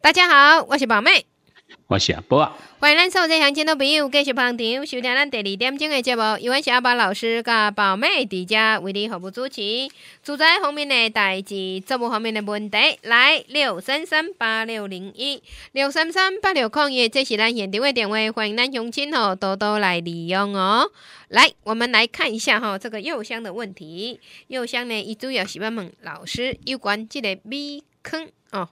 大家好，我是宝妹，我是阿波。欢迎咱所有在乡亲的朋友继续捧场，收听咱第二点钟的节目。今晚是阿宝老师甲宝妹伫遮为你服务主持。住宅方面的代志，财务方面的问题，来六三三八六零一六三三八六空一，这是咱现场的电话，欢迎咱乡亲哦多多来利用哦。来，我们来看一下吼这个邮箱的问题。邮箱呢，伊主要是要问老师有关这个米坑哦。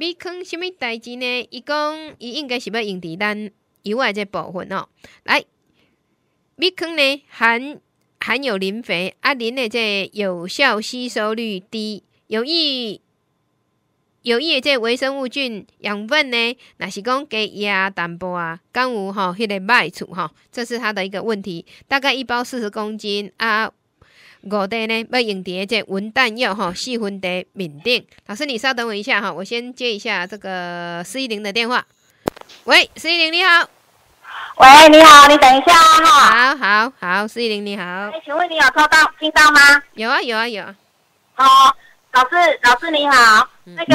米糠什物代志呢？伊讲伊应该是要用伫咱以外这部分哦。来，米糠呢含含有磷肥啊，磷的这有效吸收率低，有益有益的这微生物菌养分呢，若是讲加压淡薄啊，敢有吼迄个歹处吼，这是它的一个问题。大概一包四十公斤啊。我袋呢，要用碟这文旦药哈，四分袋面定。老师，你稍等我一下哈，我先接一下这个四一零的电话。喂，四一零你好。喂，你好，你等一下啊哈。好好好，四一零你好。哎，请问你有收到听到吗？有啊有啊有啊。好，老师老师你好，那个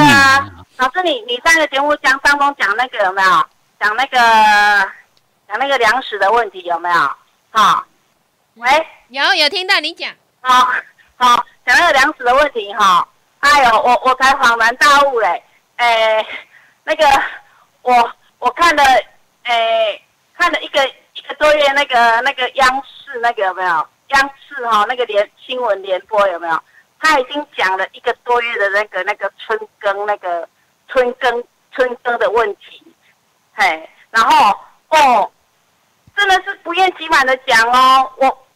老师你你上个节目讲当中讲那个有没有？讲那个讲那个粮食的问题有没有？好。喂，有有听到你讲。好好讲那个粮食的问题哈，哎呦，我我才恍然大悟嘞，诶，那个我我看了，诶看了一个一个多月，那个那个央视那个有没有央视哈那个联新闻联播有没有？他已经讲了一个多月的那个那个春耕那个春耕春耕的问题，嘿，然后哦，真的是不厌其烦的讲哦，我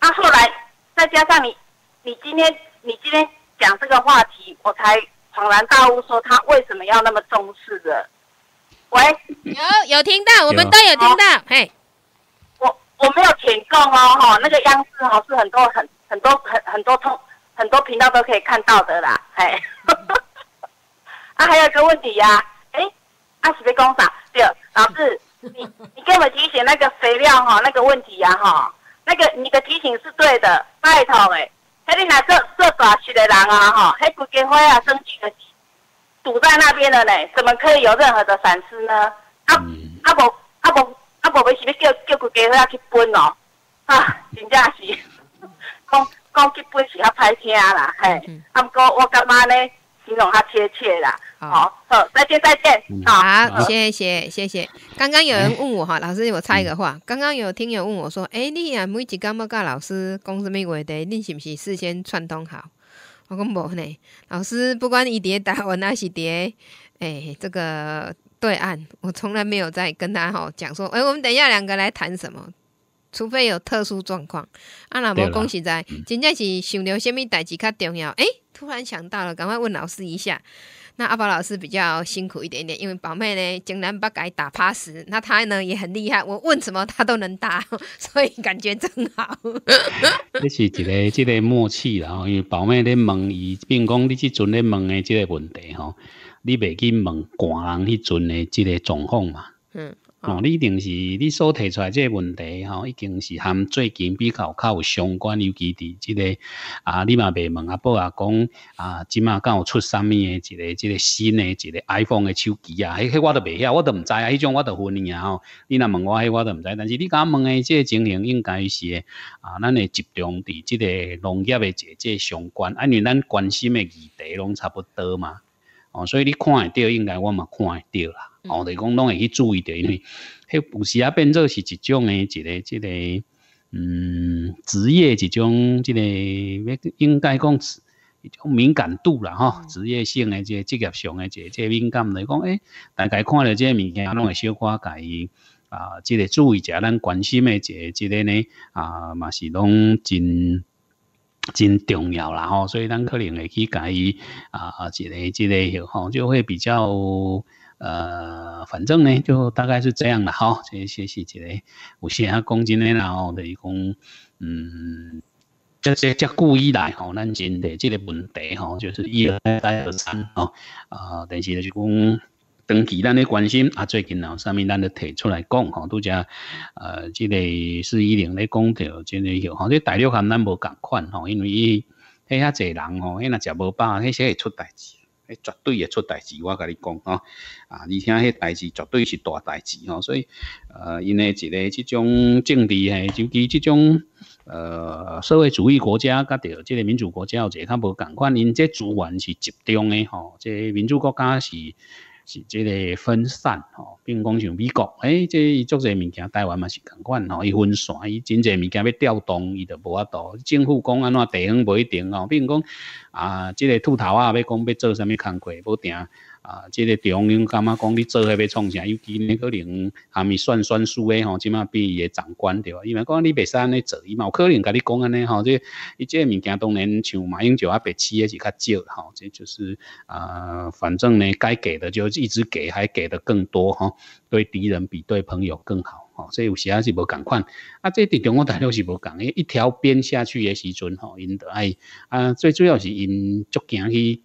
那后来。再加上你，你今天你今天讲这个话题，我才恍然大悟，说他为什么要那么重视的。喂，有有听到，我们都有听到。嘿，我我没有填够哦，哈，那个央视哈是很多很很多很很多通很多频道都可以看到的啦，嘿。啊，还有一个问题呀，哎，阿喜杯公厂，对，老师，你你给我们提醒那个肥料哈那个问题呀哈。那个你的提醒是对的，拜托诶！迄你那做做大事的人啊，吼，迄枯家伙啊，生气的堵在那边了呢，怎么可以有任何的闪失呢？他他无他无他无为什么叫叫家伙花去搬哦，啊，真正是讲讲去分是较歹听啦，嘿，啊毋过我干嘛呢？形容它贴切啦。好，好，再见，再见。好，谢谢，谢谢。刚刚有人问我哈，老师，我插一个话。刚刚有听友问我说，哎，你啊，每集干要干？老师讲什么话的？你是不是事先串通好？我讲无呢。老师，不管你伫叠台湾还是诶、哎，这个对岸，我从来没有在跟他吼讲说，诶，我们等下两个来谈什么？除非有特殊状况。啊，那无讲实在，真正是想到什么代志较重要？诶。突然想到了，赶快问老师一下。那阿宝老师比较辛苦一点点，因为宝妹呢，竟然把改打趴时，那她呢也很厉害，我问什么她都能答，所以感觉真好。这是一个这个默契，然后因为宝妹在问伊，并讲你这阵在问的这个问题，吼，你袂去问寡人迄阵的这个状况嘛？嗯。哦，你一定是你所提出即这问题，哦，已经是含最近比较较有相关尤其伫即个啊，你嘛未问阿伯啊，讲啊，即马敢有出啥物诶一个即个新诶一个 iPhone 嘅手机啊，迄迄我都未晓，我都毋知啊，迄种我都分唔啊吼。你若问我，迄我都毋知。但是你敢问诶，即个情形应该是，啊，咱诶集中伫即个农业诶一即相关，因为咱关心诶议题拢差不多嘛。哦，所以你看会到，应该我嘛看会到啦。哦，是讲拢会去注意着，因为迄有时啊变做是一种诶，一个、一个，嗯，职业一种、即个要应该讲一种敏感度啦，吼，职业性诶，即个职业上诶，即即敏感来讲，诶，大家看着即个物件，拢会小可家伊啊，即个注意者，咱关心诶，即即个呢，啊，嘛是拢真真重要啦，吼，所以咱可能会去介伊啊，啊，即个、即个，吼，就会比较。呃，反正呢，就大概是这样了哈。这些细节，有些人讲真的然后就是讲，嗯，即即即久以来吼，咱真的这个问题吼，就是一二再，而三啊，呃，但是就讲，长期咱咧关心啊，最近啊，后上面咱就提出来讲吼，都只呃，即个四一零咧讲条，的有吼，即大陆可咱无共款吼，因为伊遐济人吼，迄若食无饱，迄些会出代志。绝对会出代志，我甲你讲哦，啊，而且迄代志绝对是大代志吼，所以呃，因为一个即种政治诶，尤其即种呃社会主义国家，甲着即个民主国家，有个较无共款，因这资源是集中诶吼，这民主国家是。是即个分散吼，并讲像美国，哎，这足侪物件台湾嘛是共款吼，伊分散，伊真侪物件要调动，伊着无法度。政府讲安怎地方无一定比并讲啊，即个秃头啊，要讲要做啥物工课，无定。啊，即个中央，感觉讲你做迄要创啥？尤其你可能还面算算数诶吼，即马伊诶长官对吧？因为讲你袂使安尼做，伊嘛有可能甲你讲安尼吼，即伊即个物件，当然像马英九啊，白痴诶是较少吼，这就是啊，反正呢，该给的就一直给，还给的更多吼，对敌人比对朋友更好吼。所以有时还是无共款，啊，这伫中国大陆是无共，因一条边下去的时阵吼，因着爱啊，最主要是因足惊去。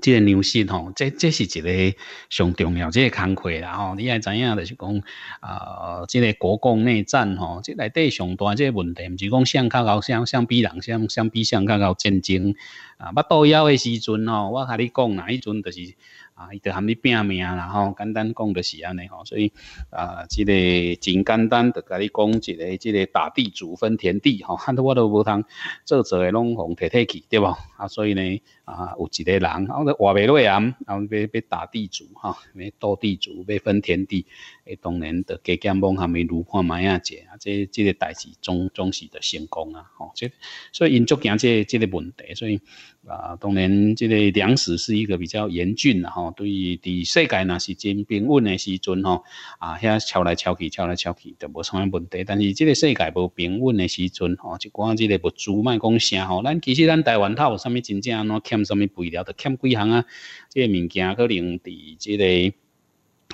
即个牛事吼，即即是一个上重要，即个工课啦吼。你爱知影，就是讲，呃，即个国共内战吼，即内底上大，即个问题毋是讲相较够相，相比人相相比相较够战争啊。我到要诶时阵吼，我甲你讲哪迄阵，就是啊，伊就含你拼命啦吼。简单讲就是安尼吼，所以啊，即个真简单，就甲你讲一个，即个打地主分田地吼，我都我都无通做做，诶，拢互摕摕去，对无啊，所以呢。啊，有一个人，啊，活袂落啊，啊，要要打地主哈，要斗地主，要分田地，哎，当然得加减帮下面如看买啊些啊，这这个代志总总是得成功啊，吼，这所以因足惊这这个问题，所以啊，当然这个粮食是一个比较严峻吼，对于世界若是真平稳的时阵吼，啊，遐敲来敲去，敲来敲去，都无什么问题，但是这个世界无平稳的时阵吼，一寡子个不资卖讲啥吼，咱其实咱台湾它有啥物真正呐欠。什么肥料都欠几行啊？这个物件可能伫这个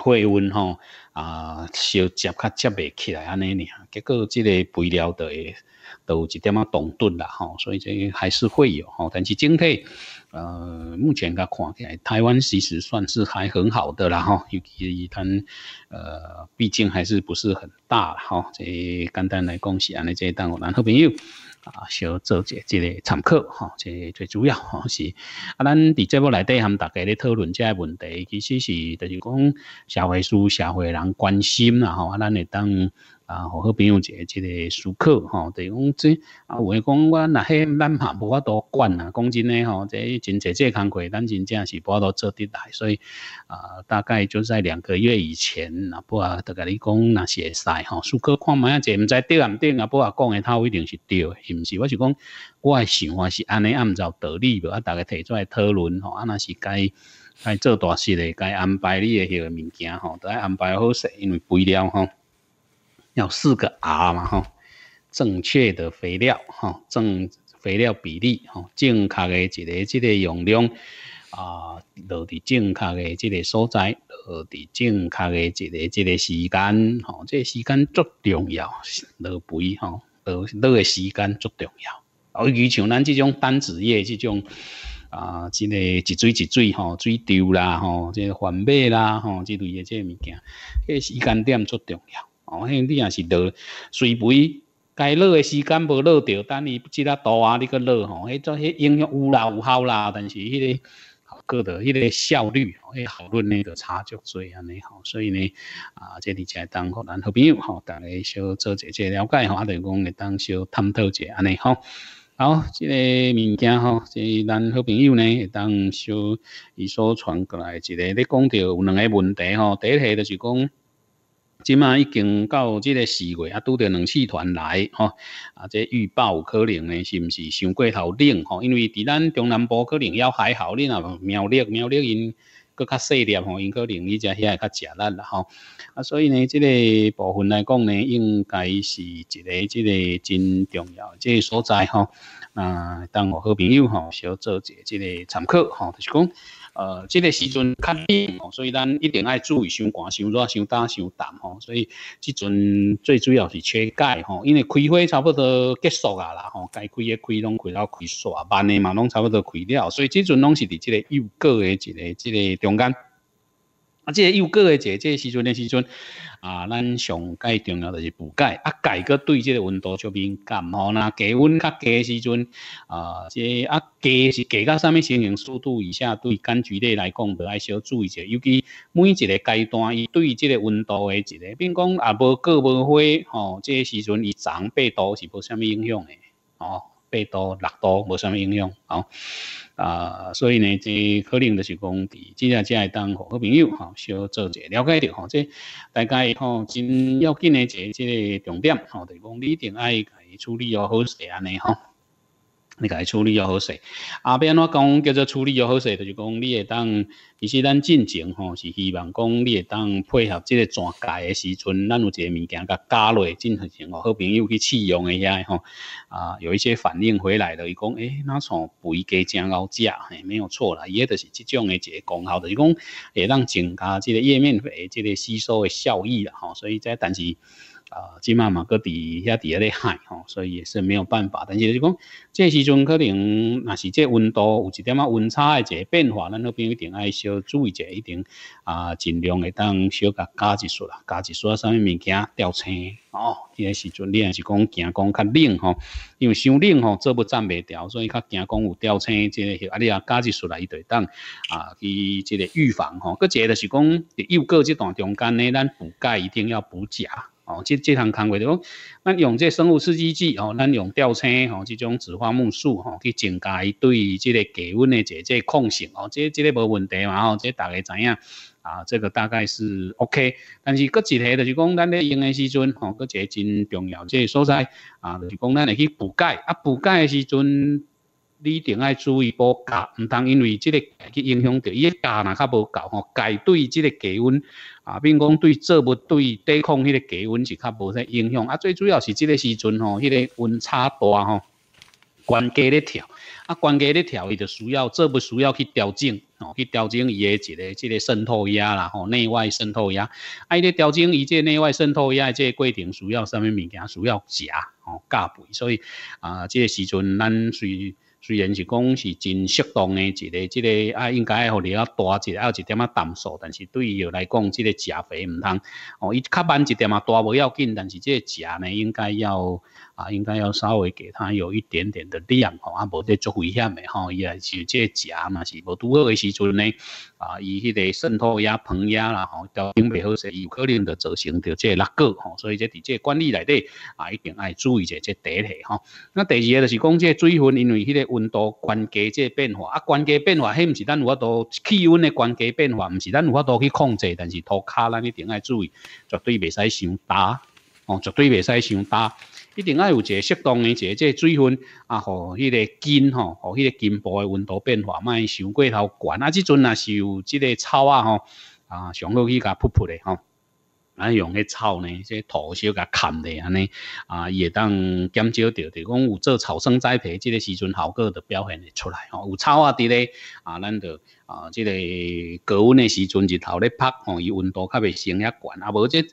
气温吼啊，烧接较接未起来安尼尔，结果这个肥料的都有一点啊冻顿啦吼，所以这还是会有吼。但是整体呃，目前来看，台湾其实算是还很好的啦吼，尤其当呃，毕竟还是不是很大吼。这简单来讲是安尼，这当我老好朋友。啊，小做一即个参考吼，即个最主要吼是，啊，咱伫这目内底含大家咧讨论即个问题，其实是就是讲社会书社会人关心啦吼，啊，咱会当。啊，好朋友，一个一个舒克，吼，就讲这啊，话讲我那迄咱嘛无法多管呐。讲真诶吼，这真济这工课咱真正是无法做得来。所以啊，大概就在两个月以前，啊，不啊，就甲你讲若是会使吼，舒克看卖啊，这毋知对毋对？啊，不啊，讲诶，他一定是对，是毋是？我是讲，我诶想法是按毋按照道理，无啊，大家提出来讨论，吼，啊，若是该该做大事诶，该安排你迄个物件，吼，都爱安排好势，因为肥料吼。要四个 R 嘛，吼，正确的肥料，吼，正肥料比例，吼，正确的一个这个用量啊，落伫正确的这个所在，落伫正确的一个这个时间，吼，这个时间足重要，落肥，吼，落落个时间足重要。尤其像咱这种单子叶这种啊，即个一水一水，吼，水丢啦，吼，即、这环麦啦，吼，即类的个物件，个时间点足重要。哦，迄你也是得，随肥该落诶时间无落着，等伊积啊多啊，你去落吼，迄种迄影响有啦，有效啦，但是迄个好过得，迄个效率，诶，讨论呢就差足侪安尼吼。所以呢，啊，即理解当好咱好朋友吼，大家小做一节了解吼，啊，等于讲会当小探讨一下安尼吼。好，即个物件吼，即咱好朋友呢，会当小伊所传过来一个，你讲到有两个问题吼，第一就是讲。即嘛已经到即个四月，啊，拄着冷气团来，吼，啊，这预报可能呢是毋是伤过头冷，吼，因为伫咱中南部可能要还好，恁啊苗栗苗栗因搁较细粒吼，因可能你遮遐会较食力啦，吼，啊，所以呢，即个部分来讲呢，应该是一个即个真重要即个所在，吼，啊，当我好朋友，吼，小做一即个参考，吼，就是讲。呃，这个时阵较冷吼，所以咱一定爱注意，伤寒、伤热、伤冻、伤淡吼。所以，即阵最主要是缺钙吼，因为开花差不多结束啊啦吼，该开的开拢开了，开煞，啊，的嘛拢差不多开了，所以即阵拢是伫即个幼果的一个即个中间。即又过个这即时阵的时阵，啊，咱上介重要就是补钙。啊，钙搁对即个温度方敏感吼。呐，低温较低的时阵，啊，即啊低是低到啥物先形，速度以下，对柑橘类来讲，还爱小注意者。尤其每一个阶段，伊对即个温度的一个，并讲啊无过无花，吼，即个时阵伊长百度是无啥物影响的，哦。八度、六度无啥物影响，好啊，所以呢，这可能就是讲，至少只会当好朋友，哈，小做者了解着，哈，这大概吼、后真要紧的，这这重点，吼，就是讲你一定要该处理好好势安尼，哈。你家处理要好势，阿边我讲叫做处理要好势，就是讲你会当，其实咱进前吼是希望讲你会当配合即个转介诶时阵，咱有一个物件甲加落进行性哦，好朋友去试用一下吼，啊有一些反应回来了，伊讲诶，那从背计真好诶，没有错伊也都是即种诶一个功效的，伊讲会当增加即个页面诶，即个吸收诶效益啦吼，所以这但是。啊，即嘛嘛，搁伫遐伫遐咧海吼，所以也是没有办法。但是是讲，这时阵可能若是这温度有一点啊温差的个变化，咱那边一定爱小注意者，一定啊尽量会当小甲加一束啦，加一束啊，啥物物件吊青哦。迄个时阵你若是讲惊讲较冷吼，因为伤冷吼，这不站袂调，所以较惊讲有吊青，即个啊你啊加一束来伊就当啊去即个预防吼。搁一个是讲幼过这段中间呢，咱补钙一定要补钾。哦，这这项工话就讲，咱用这生物刺激剂哦，咱用吊车哦，这种紫花木树哦，去增加伊对这个低温的这个抗性哦，这这个无问题嘛吼，这大家知影啊，这个大概是 OK。但是搁一个就是讲，咱咧用的时阵哦，一个真重要这个所在啊，就是讲咱会去补钙啊，补钙的时阵你定爱注意补钙，唔通因为这个去影响到伊钙若较无够吼，钙对这个低温。啊，比如讲对作物对抵抗迄个低温是较无啥影响，啊，最主要是即个时阵吼，迄个温差大吼，关节咧跳，啊，关节咧跳，伊就需要作物需要去调整哦，去调整伊诶一个即个渗透压啦，吼，内外渗透压，啊，伊咧调整伊这内外渗透压，这过程需要啥物物件，需要食哦加肥，所以啊，即个时阵咱随。虽然是讲是真适当诶一个，即个啊应该爱互你较大一点，有一点啊胆数，但是对于伊来讲，即个食肥毋通，哦伊较慢一点啊大无要紧，但是即个食呢应该要。啊，应该要稍微给它有一点点的量吼，啊，无得足危险的吼。伊也是即个嘛，是无拄好的时阵呢。啊，伊迄个渗透压、膨压啦，吼都顶袂好势，伊有可能就造成着即个拉吼。所以即伫即个管理内底啊，一定爱注意者下即个底底哈。那第二个就是讲，即个水分因为迄个温度关加即个变化，啊，关加变化迄毋是咱有法度气温的关加变化，毋是咱有法度去控制，但是涂骹咱一定爱注意，绝对袂使伤大，哦，绝对袂使伤大。一定要有一个适当的一个即水分，啊，互迄个根吼，互迄个根部的温度变化，莫伤过头悬啊，即阵若是有即个草啊，吼，啊，上好去甲扑扑的吼，啊，用迄草呢，即土小甲砍咧，安尼，啊，伊会当减少着，就讲有做草生栽培，即个时阵效果着表现会出来吼，有草啊，伫咧，啊，咱就。啊，即个高温诶时阵，日头咧晒吼，伊温度较未升遐悬，啊无即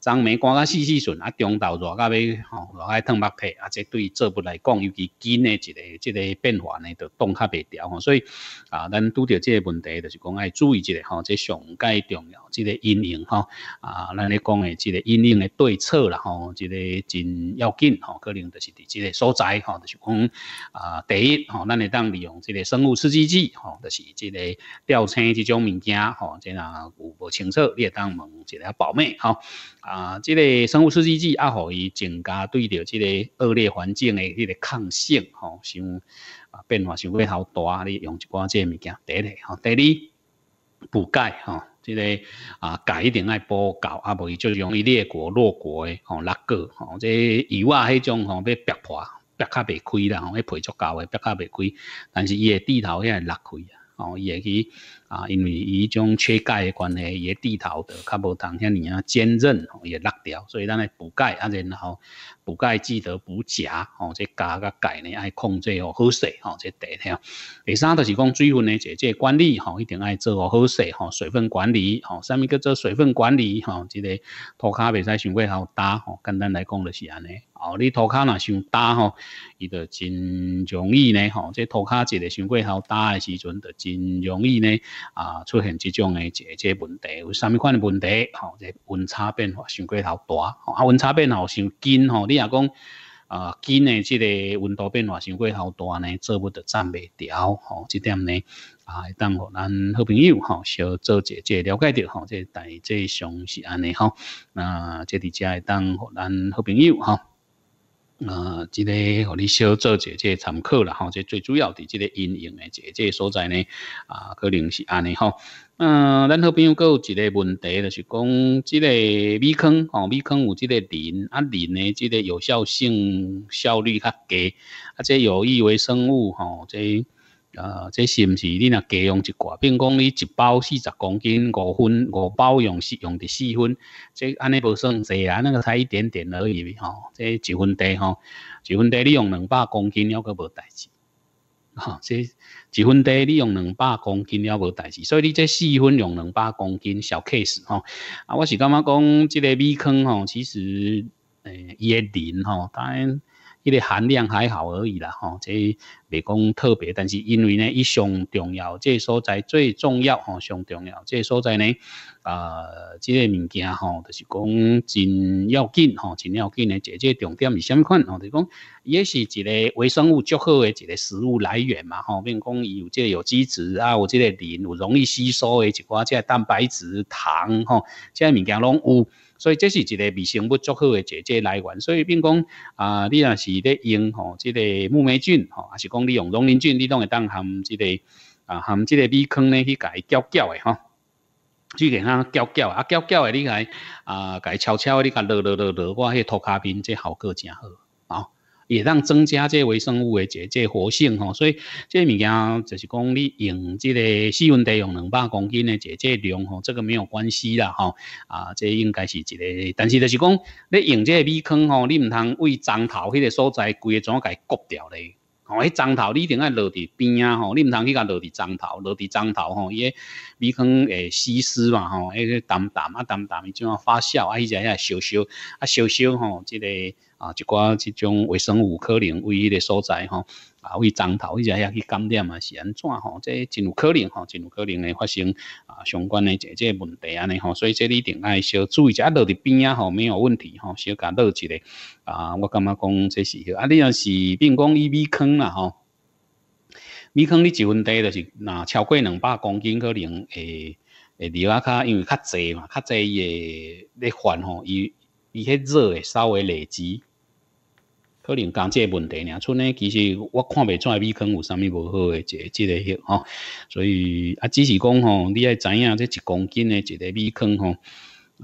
昨梅干到四四顺，啊中昼热到要吼，热到烫目皮，啊即对作物来讲，尤其紧诶一个即个变化呢，就冻较未调吼，所以啊，咱拄着即个问题，就是讲爱注意即个吼，即上介重要，即个阴用吼，啊，咱咧讲诶，即个阴用诶对策啦吼，即个真要紧吼，可能就是伫即个所在吼，就是讲啊，第一吼，咱会当利用即个生物刺激剂吼，就是即个。吊青即种物件吼，即若有无清楚，你会当问一下宝妹吼。啊，即个生物刺激剂啊，互伊增加对着即个恶劣环境的迄个抗性吼，像啊变化相对头大，你用一寡即个物件。第一吼，第二补钙吼，即个啊钙一定爱补够，啊无伊就容易列国落国诶吼，勒个吼，即以外迄种吼要掰破，掰较袂开啦，吼迄皮足厚诶，掰较袂开，但是伊诶低头，伊会勒开。哦，伊也去。啊，因为迄种缺钙的关系，伊个地头的较无通遐尼啊坚韧吼、也落掉，所以咱来补钙，啊，然后补钙记得补钾，吼，这加甲钙呢爱控制哦好势，吼，这一条。第三就是讲水分呢，这这管理吼，一定爱做哦好势，吼，水分管理，吼，上面叫做水分管理，吼，这个涂骹未使伤过好打，吼，简单来讲就是安尼。哦，你涂骹若伤打吼，伊就真容易呢，吼，这涂骹一个伤过好打的时阵，就真容易呢。啊！出现这种的这这问题，有啥咪款的问题？吼，这温差变化伤过头大，啊，温差变化伤紧，吼，你也讲啊，紧诶这个温度变化伤过头大呢，做不得站不调，吼，这点呢，啊，当互咱好朋友，吼，少做者这了解着，吼，这大致上是安尼，哈，那这伫遮会当互咱好朋友，哈。呃，这个，让你小做这个参考了哈，这最主要的这个应用的这这所在呢，啊，可能是安尼哈。啊，咱好朋友个有一个问题就是讲这个米坑，哦，米坑有这个磷，啊磷诶，这个有效性效率较低，啊这有益微生物，哦这。啊！即是毋是你若加用一寡，并讲你一包四十公斤五分，五包用用着四分，即安尼无算济啊，那个才一点点而已吼、哈！即一分低？吼，一分地你用两百公斤了个无代志。吼、即一分地你用两百公斤了无代志，所以你即四分用两百公斤小 case。吼，啊，我是感觉讲即个米坑。吼，其实诶，伊诶磷吼，但然。一个含量还好而已啦，吼，这未讲特别，但是因为呢，伊上重要，即所在最重要，吼上重要，即所在呢，啊，即个物件吼，就是讲真要紧，吼真要紧呢。姐姐重点是虾米款？吼，就讲也是一个微生物较好的一个食物来源嘛，吼，并讲伊有即有机质啊，有即个磷，有容易吸收的寡挂仔蛋白质、糖，吼，即个物件拢有。所以这是一个微生物足好的解决来源。所以，比如讲啊，你若是咧用吼，即个木霉菌吼，还是讲你用农林菌，你拢会当含即个啊含即个米糠咧去甲伊搅搅的吼，去让它搅搅，啊搅搅的你来啊，伊悄悄的你甲落落落落，我迄涂骹边这效果真好。也让增加这微生物的这这活性吼，所以这物件就是讲你用这个四温地用两百公斤的这这量吼，这个没有关系啦吼，啊，这应该是一个，但是就是讲你用这米坑吼，你唔通为桩头迄个所在规个砖改割掉嘞。吼，迄脏头，你一定爱落伫边啊！吼，你毋通去甲落伫脏头，落伫脏头吼，伊个米糠会诶湿嘛吼，迄淡淡啊淡淡，伊种啊发酵啊，伊只遐烧烧啊烧烧吼，即个啊一寡即种微生物可能唯一的所在吼。啊，会长头，迄者遐去感染啊，是安怎吼？这真有可能吼，真有可能会发生啊相关的这这问题安尼吼。所以，这你定爱小注意一下，落伫边啊吼，没有问题吼。小加落一个啊，我感觉讲这是啊，你要是，比如讲伊米坑啦吼，米坑你一分地就是那超过两百公斤，可能诶诶，另啊较，因为较侪嘛，济侪会咧翻吼，伊伊迄热会稍微累积。可能资这问题呢，出呢，其实我看袂出米糠有啥咪无好诶，即即个药吼，所以啊，只是讲吼，你爱知影，这一公斤诶，一个米糠吼，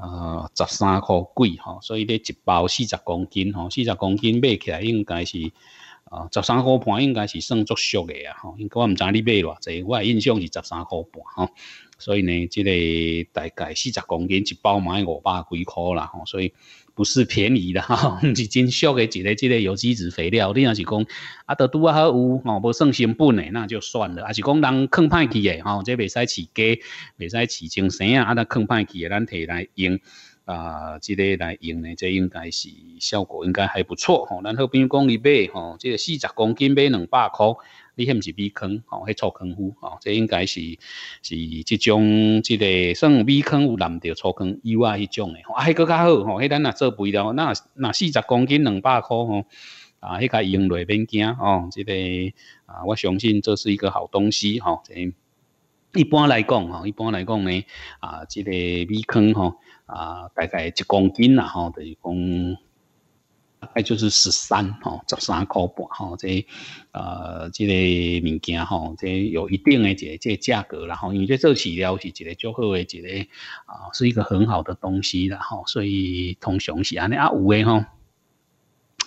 啊，十三块贵吼，所以咧一包四十公斤吼，四十公斤买起来应该是啊，十三块半应该是算足俗诶啊，因我毋知你买偌即我印象是十三块半吼。所以呢，即个大概四十公斤一包买五百几块啦，吼，所以不是便宜的哈，是真俗的。一个即个有机质肥料，你若是讲啊，都拄啊好有，吼，无算成本的那就算了。啊，是讲人坑歹去的吼，即未使饲鸡，未使饲精生啊，啊，人坑歹去的，咱摕来用啊，即个来用呢，即应该是效果应该还不错吼。然后比如讲你买吼，即四十公斤买两百块。你迄毋是米坑吼，遐草坑户吼，这应该是是即种即个算米坑有染着草坑以外迄种诶，啊，迄阁较好吼，迄咱若做肥料，那那四十公斤两百箍吼，啊，迄个用落免惊哦，即个啊，我相信这是一个好东西吼，这一般来讲吼，一般来讲呢啊，即个米坑吼啊，大概一公斤啦吼，等是讲。大概就是十三吼，十三块半吼，这呃，这个物件吼，这有一定的这个价格，然后因为得这做饲料是一个较好的一个啊，是一个很好的东西，然后所以通常是安尼啊有的吼，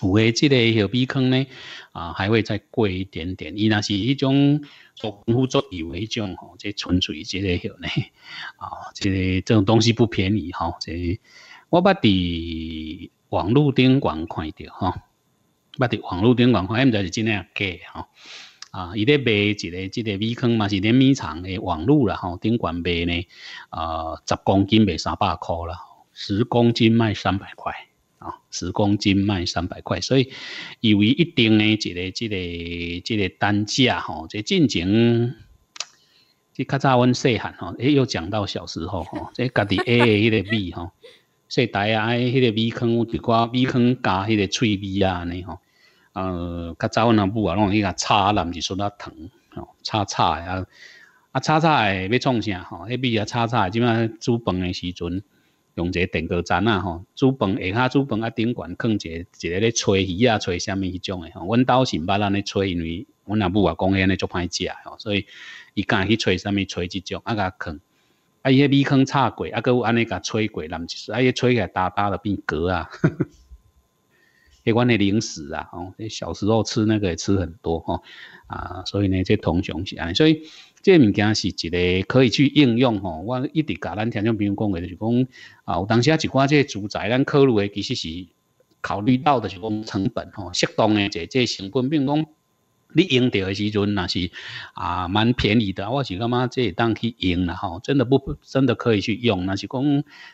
有诶，即个小鼻坑呢啊，还会再贵一点点，伊若是迄种做功夫做以为种吼，即纯粹即个小呢啊，个这种东西不便宜吼。即、这我捌伫网络顶网看到吼，捌伫网络顶网看，毋知是真诶假诶吼？啊，伊咧卖一个即个米糠嘛，是两米厂诶网络啦吼，顶管卖呢，呃，十公斤卖三百箍啦，十公斤卖三百块啊，十公斤卖三百块，所以由于一定诶一个即个即个单价吼，即进前即较早阮细汉吼，诶，又讲到小时候吼，即家己 A A 的米吼。说以大啊，迄个米糠，一寡米糠加迄个脆米啊，尼吼，呃，较早阮阿母啊，拢伊甲炒，毋是说那糖，吼，炒诶啊，啊炒诶要创啥吼？迄米啊炒诶，即摆煮饭诶时阵，用者电锅蒸啊吼，煮饭下骹煮饭啊，顶放囥者一个咧炊鱼啊、炊啥物迄种诶吼。阮兜是毋捌人咧炊，因为阮阿母啊讲安尼足歹食吼，所以伊敢去炊啥物炊即种，啊甲囥。啊！伊个米糠插过，啊！搁有安尼甲吹过，难其啊！伊吹起来大巴的变格啊！迄 款的零食啊，哦，小时候吃那个也吃很多哦，啊！所以呢，这童雄是安，尼，所以这物件是一个可以去应用吼。我一直甲咱听众朋友讲的，就是讲啊，有当时啊，一寡这住宅咱考虑的其实是考虑到的是讲成本吼，适当的这这成本，比如讲。你用到的时阵，那是啊蛮便宜的，我是感觉这当去用啦吼？真的不真的可以去用，那是讲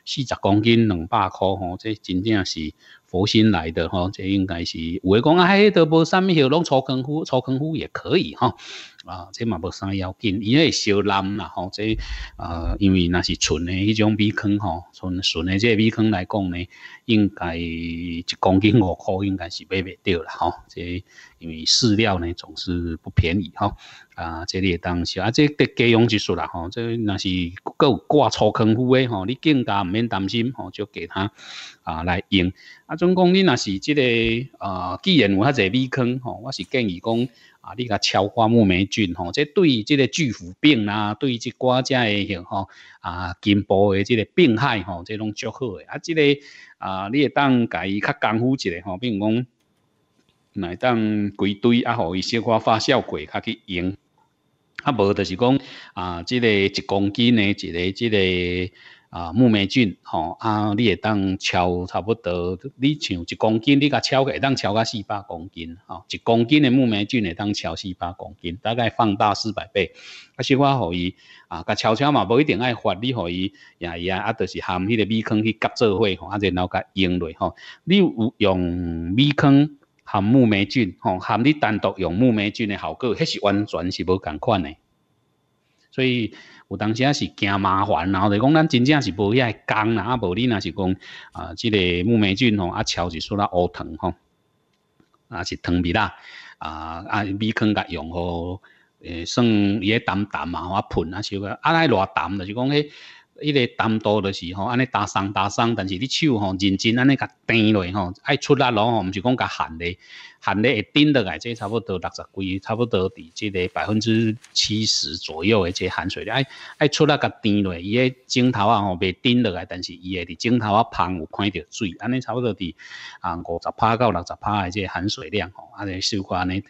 四十公斤两百块吼，这真正是。佛心来的哈，这应该是有的。讲啊，迄都无什么？小龙粗坑，粗草根也可以哈。啊，这嘛无啥要紧，因为烧蓝啦哈。这呃，因为那是纯的，那种米糠哈，纯纯的这米糠来讲呢，应该一公斤五块，应该是买买到了哈。这因为饲料呢，总是不便宜哈。啊，这会当是啊，这得加用一术啦吼。这若是有挂粗坑夫的吼，你更加毋免担心吼，就给他啊来用。啊，总讲你若是即个啊，既然有遐侪米坑吼，我是建议讲啊，你甲敲花木霉菌吼，这对即个巨腐病啦，对这瓜仔的吼啊根部的即个病害吼，这拢足好诶。啊，即个啊，你会当家伊较功夫一下吼，比如讲来当规堆啊，互伊些花发酵过，较去用。啊，无就是讲啊，这个一公斤呢，一个、即个啊，木霉菌吼啊，你会当超差不多，你像一公斤，你甲超，会当超过四百公斤吼，一公斤的木霉菌会当超四百公斤，大概放大四百倍。啊，小可互伊啊，甲超超嘛，无一定爱发，你互伊也也啊，就是含迄个米糠去夹做伙，吼，啊，然后甲用落吼，你有用米糠。含木霉菌，吼，含你单独用木霉菌的效果，迄是完全是无共款的。所以有当时啊是惊麻烦，然后就讲咱真正是无遐工啦，啊，无你若是讲啊，即个木霉菌吼，啊，超是出了乌糖吼，啊是糖咪啦，啊啊，米糠甲用吼，诶，算个淡淡嘛，我喷啊，烧啊，那偌淡就是讲迄。伊个单刀就是吼，安尼打松打松，但是你手吼认真安尼甲掂落吼，爱出力咯吼，毋是讲甲含咧，含咧会顶落来，即差不多六十几，差不多伫即个百分之七十左右的即含水量，爱爱出力甲掂落，伊个镜头啊吼未顶落来，但是伊会伫镜头啊旁有看着水，安尼差不多伫啊五十帕到六十帕的即含水量吼，安尼收看安尼。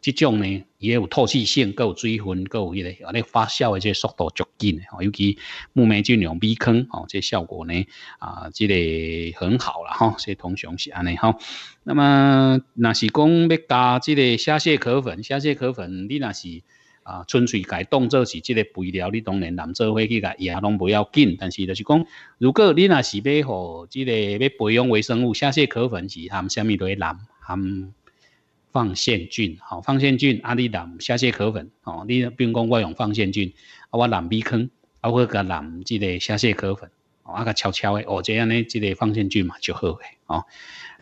即种呢，伊也有透气性，够有水分，够有迄个，啊，你发酵的即个速度足紧的吼，尤其木梅菌养微坑吼，即效果呢，啊，即个很好了哈，所以通常是安尼吼。那么，若是讲要加即个虾蟹壳粉，虾蟹壳粉你若是啊，纯粹改当作是即个肥料，你当然南做火去改，也拢不要紧。但是就是讲，如果你若是要好即个要培养微生物虾蟹壳粉，是含虾米多蓝含。放线菌，好，放线菌，阿你染虾蟹壳粉，哦，你比如讲我用放线菌，啊，我染鼻孔，啊，我个染即个虾蟹壳粉，哦，啊个悄悄诶，哦，这样呢，即个放线菌嘛就好诶，哦，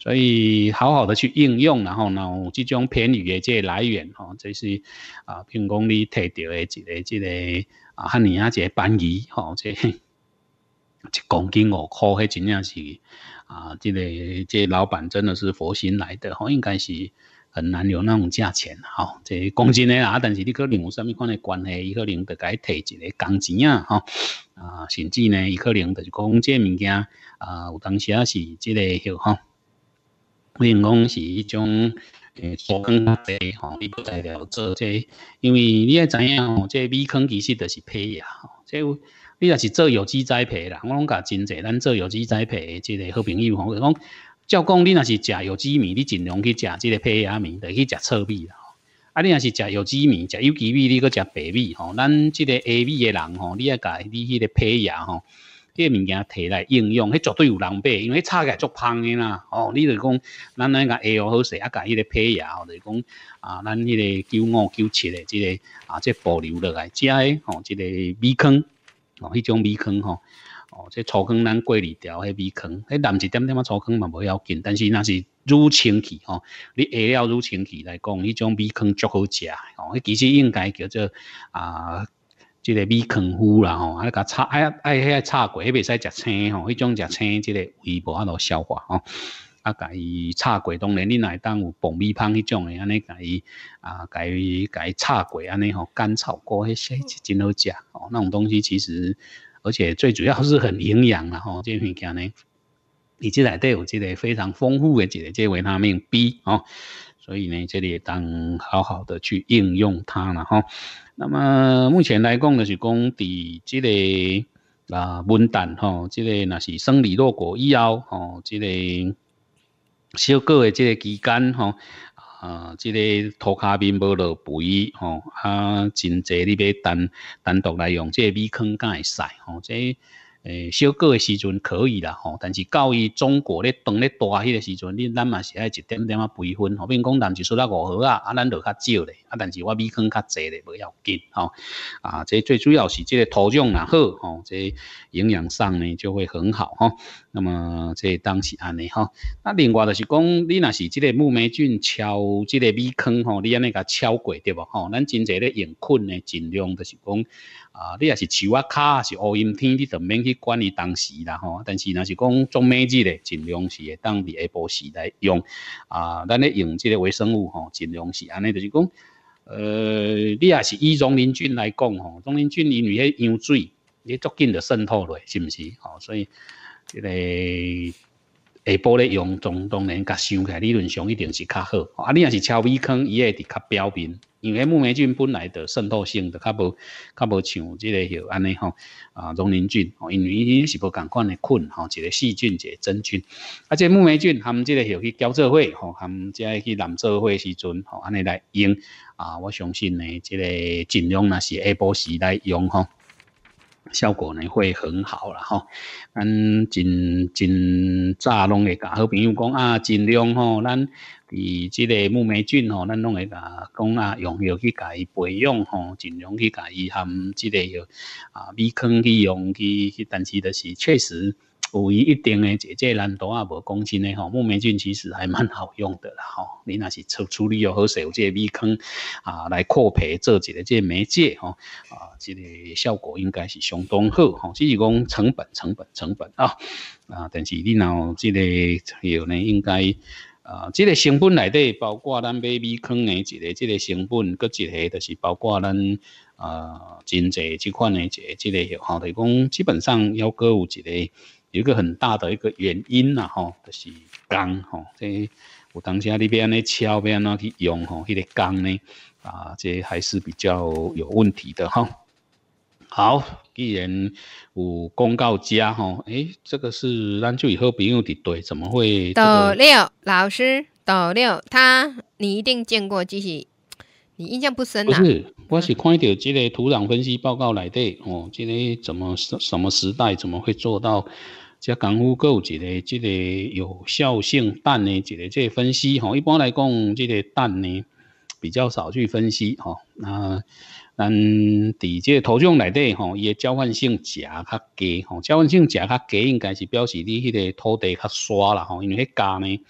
所以好好的去应用，然后呢，即种偏宜诶即个来源，哦，这是啊，譬如讲你摕到诶即个即个啊，汉尼啊一个斑鱼，哦，即 一公斤五块，迄真正是啊，即个即老板真的是佛心来的，哦，应该是。很难有那种价钱，吼，这工资的啊，但是你可能有啥物款的关系，伊可能得改提一个工钱啊，哈。啊，甚至呢，伊可能就是讲这物件啊，有当时也是这类效，可能讲是一种土根的，吼，你不代表做这，因为你也知影，吼，这米糠其实就是胚芽，吼，这你若是做有机栽培啦，我拢甲真济咱做有机栽培的这个好朋友，吼，我讲。照讲，你若是食有机米，你尽量去食即个胚芽米，著去食糙米啦。啊，你若是食有机米、食有机米，你搁食白米吼。咱即个 A 米诶人吼，你也甲你迄个胚芽吼，迄个物件摕来应用，迄绝对有人买，因为炒起来足芳诶啦。哦，你著讲，咱咱个 A 米好势啊，甲迄个胚芽，就是讲啊，咱迄个九五九七诶即个啊，即保留落来食诶吼，即个米糠，吼，迄种米糠吼。这草坑咱过里钓迄米坑，迄淡一点点仔草坑嘛无要紧，但是若是入清气吼，你下了入清气来讲，迄种米坑足好食吼。迄、其实应该叫做啊，即个米坑芋啦吼，啊加插哎哎，炒插迄未使食青吼，迄种食青即个胃无法度消化吼。啊，甲伊炒果当然恁内当有爆米糠迄种诶，安尼甲伊啊，甲伊甲伊炒果安尼吼，甘草果迄些真好食哦。那种东西其实。而且最主要是很营养了吼，这物件呢，你这台对，我记得非常丰富的，这里这维他命 B 哦，所以呢，这里当好好的去应用它了哈。那么目前来讲呢，是讲在这个啊，温蛋哈，这个那是生理弱果以后哦，这个小狗的这个期间哈。啊，即个涂骹面无落肥吼，啊，真侪你要单单独来用，即个米糠敢会使吼，即。诶，小个的时阵可以啦，吼，但是到伊中国咧长咧大迄个时阵，你咱嘛是爱一点点啊培训吼，变讲咱就出啦五号啊，啊，咱就较少咧，啊，但是我米坑较侪咧，无要紧，吼，啊，这最主要是这个土壤呐好，吼，这营养上呢就会很好，吼。那么这当时安尼，吼，那另外就是讲，你若是即个木霉菌敲即个米坑，吼，你安尼甲敲过对无，吼，咱真侪咧用菌呢，尽量就是讲。啊，你也是树啊卡是乌阴天，你都免去管理当时啦吼。但是若是讲种咩子嘞？尽量是会当地诶，晡士来用啊，咱咧用即个微生物吼，尽量是安尼，就是讲，呃，你也是以种菌菌来讲吼，种菌菌因为迄羊水，你足紧就渗透落，是毋是？哦，所以即个。下玻咧用从当然较起来，理论上一定是较好，啊你若是超微坑伊会伫较表面，因为木霉菌本来的渗透性就较无较无像即个许安尼吼，啊农林菌，吼，因为伊是无共款嘅菌吼，一个细菌一个真菌，啊即木霉菌含即个许去交作伙吼，含即个去染做伙时阵吼安尼来用，啊我相信呢即个尽量若是下玻时来用吼。效果呢会很好了吼，咱尽尽早拢会甲好朋友讲啊，尽量吼，咱以这个木霉菌吼，咱拢会甲讲啊，用药去甲伊培养吼，尽量去甲伊含这个药啊，米糠去用去去，但是就是确实。有一定的经济难度啊，无讲真诶吼，木霉菌其实还蛮好用的啦吼。你那是处处理好所有这些米坑啊，来扩培做一个这个媒介吼啊，这个效果应该是相当好吼。只是讲成本，成本，成本啊啊，但是你若这个药呢，应该啊，这个成本内底包括咱买米坑的一个，这个成本，搁一个就是包括咱啊真济即款的一个，即个药吼，是讲基本上要搁有一个。有一个很大的一个原因呐，吼就是钢，吼，这有当下那边呢敲边那去用，吼，迄个钢呢，啊，这还是比较有问题的，哈。好，既然有公告加，吼，诶，这个是咱就以后不用的对，怎么会？斗六老师，斗六他，你一定见过机是你印象不深啊？不是，我是看到这个土壤分析报告来的，哦，这个怎么什什么时代怎么会做到？这功夫个有一个即个有效性蛋呢，一个即个分析吼。一般来讲，即个蛋呢比较少去分析吼。那咱伫即个土壤内底吼，伊个交换性食较低吼，交换性食较低应该是表示你迄个土地较沙啦吼，因为迄家呢